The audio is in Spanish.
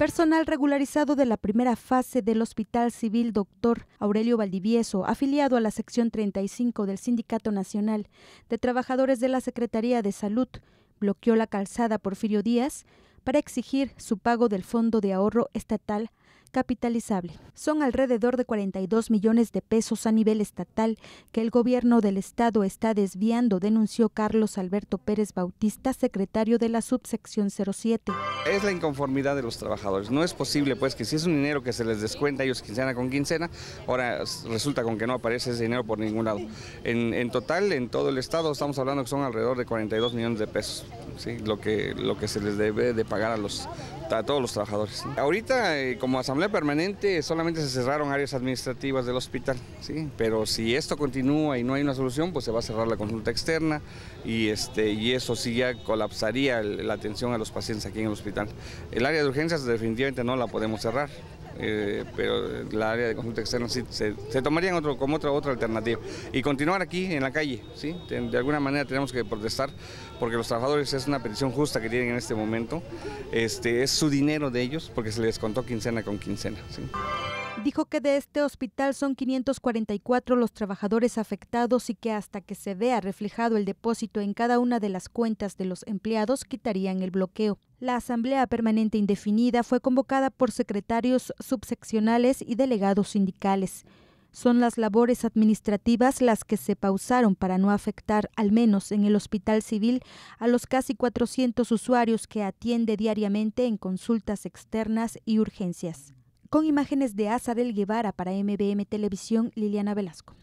Personal regularizado de la primera fase del Hospital Civil Dr. Aurelio Valdivieso, afiliado a la sección 35 del Sindicato Nacional de Trabajadores de la Secretaría de Salud, bloqueó la calzada Porfirio Díaz para exigir su pago del Fondo de Ahorro Estatal capitalizable. Son alrededor de 42 millones de pesos a nivel estatal que el gobierno del estado está desviando, denunció Carlos Alberto Pérez Bautista, secretario de la subsección 07. Es la inconformidad de los trabajadores. No es posible pues que si es un dinero que se les descuenta ellos quincena con quincena, ahora resulta con que no aparece ese dinero por ningún lado. En, total, en todo el estado, estamos hablando que son alrededor de 42 millones de pesos, lo, que, lo que se les debe de pagar a los a todos los trabajadores. Ahorita, eh, como asamblea permanente, solamente se cerraron áreas administrativas del hospital, ¿sí? pero si esto continúa y no hay una solución, pues se va a cerrar la consulta externa y, este, y eso sí ya colapsaría la atención a los pacientes aquí en el hospital. El área de urgencias definitivamente no la podemos cerrar. Eh, pero la área de consulta externa se, se tomaría otro, como otra, otra alternativa. Y continuar aquí en la calle, ¿sí? de, alguna manera tenemos que protestar porque los trabajadores es una petición justa que tienen en este momento, este, es su dinero de ellos porque se les contó quincena con quincena. ¿sí? dijo que de este hospital son 544 los trabajadores afectados y que hasta que se vea reflejado el depósito en cada una de las cuentas de los empleados quitarían el bloqueo. La asamblea permanente indefinida fue convocada por secretarios subseccionales y delegados sindicales. Son las labores administrativas las que se pausaron para no afectar, al menos en el Hospital Civil, a los casi 400 usuarios que atiende diariamente en consultas externas y urgencias. Con imágenes de Azar El Guevara para MBM Televisión, Liliana Velasco.